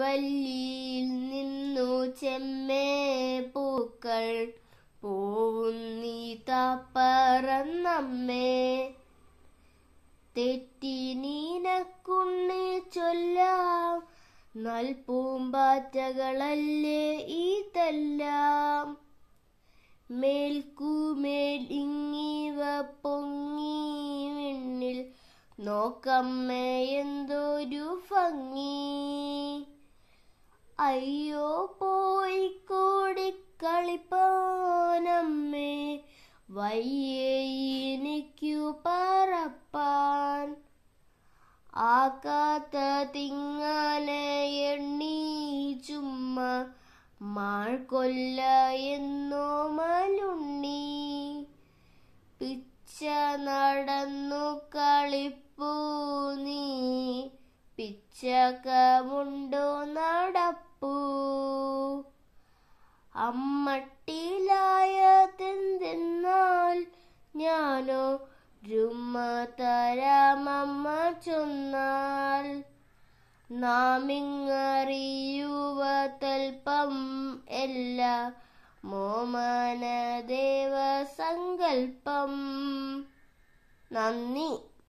വല്ലിയിൽ നിന്നു ചെമ്മേ പൂക്കൾ പോവുന്നീത പറന്നമ്മേ തെറ്റി നീനക്കുണ്ണി ചൊല്ലാം നൽപൂമ്പാറ്റകളല്ലേ ഈ മേൽക്കുമേൽ മേൽക്കുമേലിങ്ങിവ പൊങ്ങി വെണ്ണിൽ നോക്കമ്മേ എന്തൊരു ഭംഗി അയ്യോ പോയി കോടിക്കളിപ്പാനമ്മേ വയ്യേ എനിക്കു പറപ്പാൻ ആകാത്ത തിങ്ങാലെ എണ്ണീ ചുമ്മ മാൾക്കൊല്ല എന്നോ മലുണ്ണി പിച്ച നടന്നു കളിപ്പൂ നീ പിച്ചകമുണ്ടോ നടപ്പ അമ്മട്ടിയിലായതെന്തെന്നാൽ ഞാനോ രുമ തരാമമ്മ ചൊന്നാൽ നാമിങ്ങറിയുവതൽപ്പം എല്ലാ മോമനദേവസങ്കൽപ്പം നന്ദി